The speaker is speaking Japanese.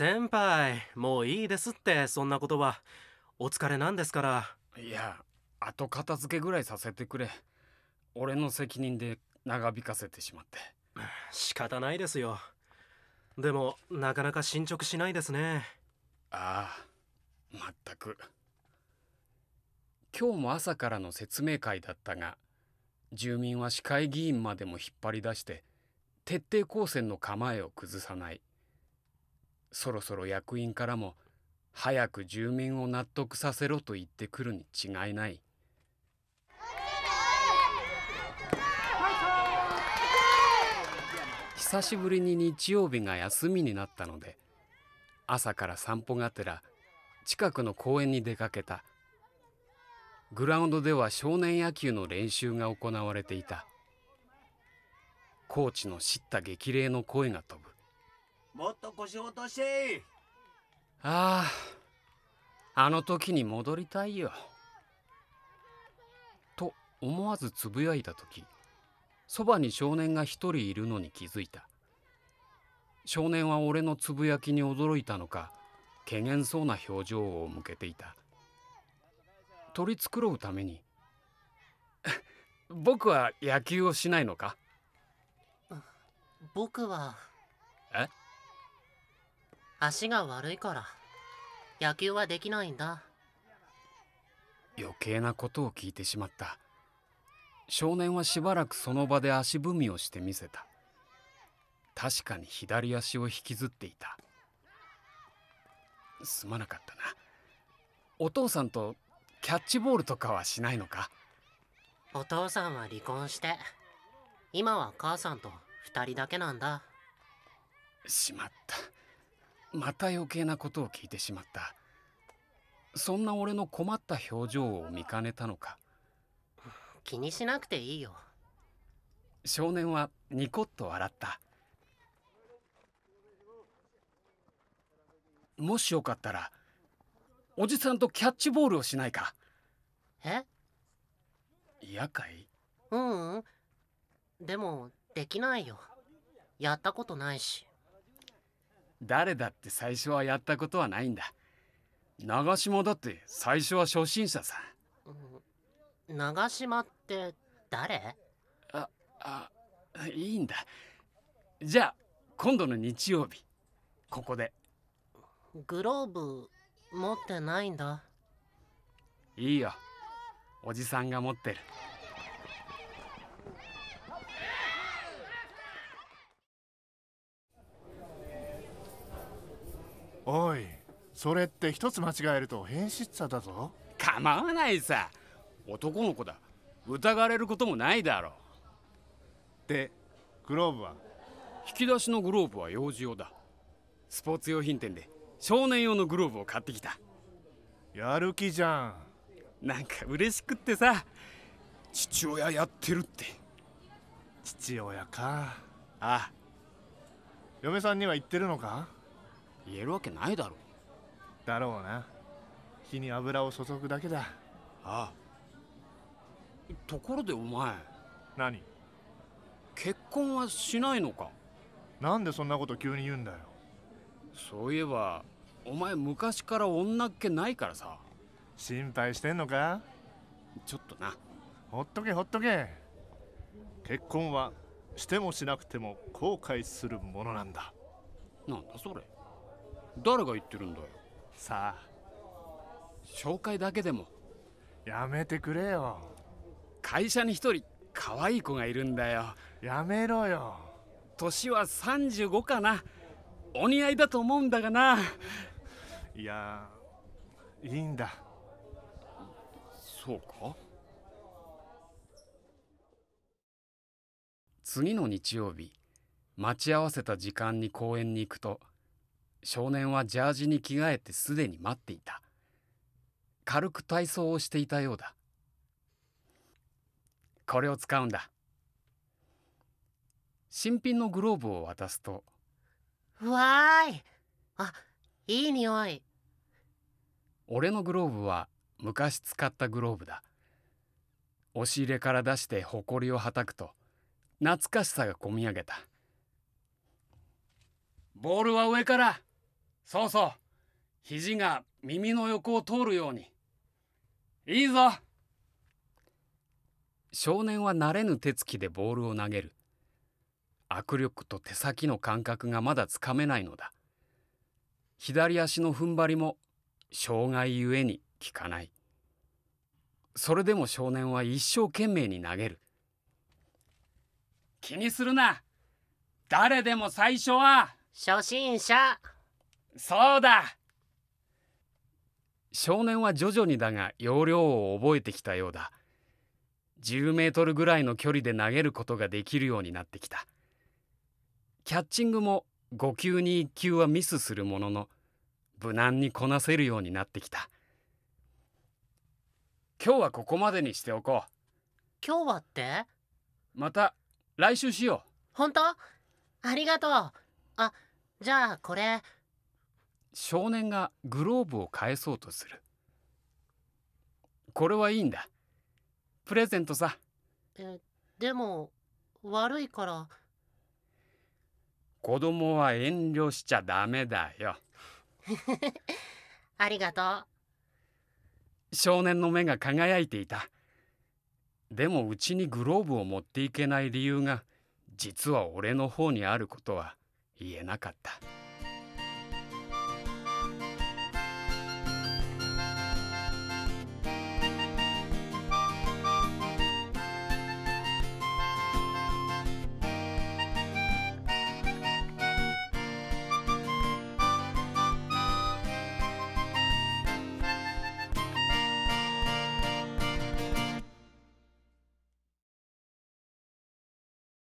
先輩もういいですってそんなことはお疲れなんですからいや後片付けぐらいさせてくれ俺の責任で長引かせてしまって仕方ないですよでもなかなか進捗しないですねああまったく今日も朝からの説明会だったが住民は市会議員までも引っ張り出して徹底抗戦の構えを崩さないそろそろ役員からも早く住民を納得させろと言ってくるに違いない。久しぶりに日曜日が休みになったので朝から散歩がてら近くの公園に出かけたグラウンドでは少年野球の練習が行われていたコーチの叱咤激励の声が飛ぶもっと腰を落としてあああの時に戻りたいよと思わずつぶやいた時そばに少年が一人いるのに気づいた少年は俺のつぶやきに驚いたのか懸念そうな表情を向けていた取り繕うために「僕は野球をしないのか?」僕はえ足が悪いから野球はできないんだ余計なことを聞いてしまった少年はしばらくその場で足踏みをしてみせた確かに左足を引きずっていたすまなかったなお父さんとキャッチボールとかはしないのかお父さんは離婚して今は母さんと2人だけなんだしまったまた余計なことを聞いてしまったそんな俺の困った表情を見かねたのか気にしなくていいよ少年はニコッと笑ったもしよかったらおじさんとキャッチボールをしないかえ嫌かいううんでもできないよやったことないし誰だって最初はやったことはないんだ長島だって最初は初心者さ長島って誰ああいいんだじゃあ今度の日曜日ここでグローブ持ってないんだいいよおじさんが持ってる。おいそれって一つ間違えると変質者だぞ構わないさ男の子だ疑われることもないだろうでグローブは引き出しのグローブは用事用だスポーツ用品店で少年用のグローブを買ってきたやる気じゃんなんか嬉しくってさ父親やってるって父親かああ嫁さんには言ってるのか言えるわけないだろだろうな火に油を注ぐだけだああところでお前何結婚はしないのかなんでそんなこと急に言うんだよそういえばお前昔から女っ気ないからさ心配してんのかちょっとなほっとけほっとけ結婚はしてもしなくても後悔するものなんだなんだそれ誰が言ってるんだよさあ紹介だけでもやめてくれよ会社に一人可愛い子がいるんだよやめろよ年は35かなお似合いだと思うんだがないやいいんだそうか次の日曜日待ち合わせた時間に公園に行くと少年はジャージに着替えてすでに待っていた軽く体操をしていたようだこれを使うんだ新品のグローブを渡すとわーいあいい匂い俺のグローブは昔使ったグローブだ押し入れから出してほこりをはたくと懐かしさがこみ上げたボールは上からそうそう肘が耳の横を通るようにいいぞ少年は慣れぬ手つきでボールを投げる握力と手先の感覚がまだつかめないのだ左足の踏ん張りも障害ゆえに効かないそれでも少年は一生懸命に投げる気にするな誰でも最初は初心者そうだ少年は徐々にだが要領を覚えてきたようだ10メートルぐらいの距離で投げることができるようになってきたキャッチングも5球に1球はミスするものの無難にこなせるようになってきた今日はここまでにしておこう今日はってまた来週しよう本当ありがとうあじゃあこれ少年がグローブを返そうとする。これはいいんだ。プレゼントさ。え、でも、悪いから。子供は遠慮しちゃダメだよ。ありがとう。少年の目が輝いていた。でもうちにグローブを持っていけない理由が実は俺の方にあることは言えなかった。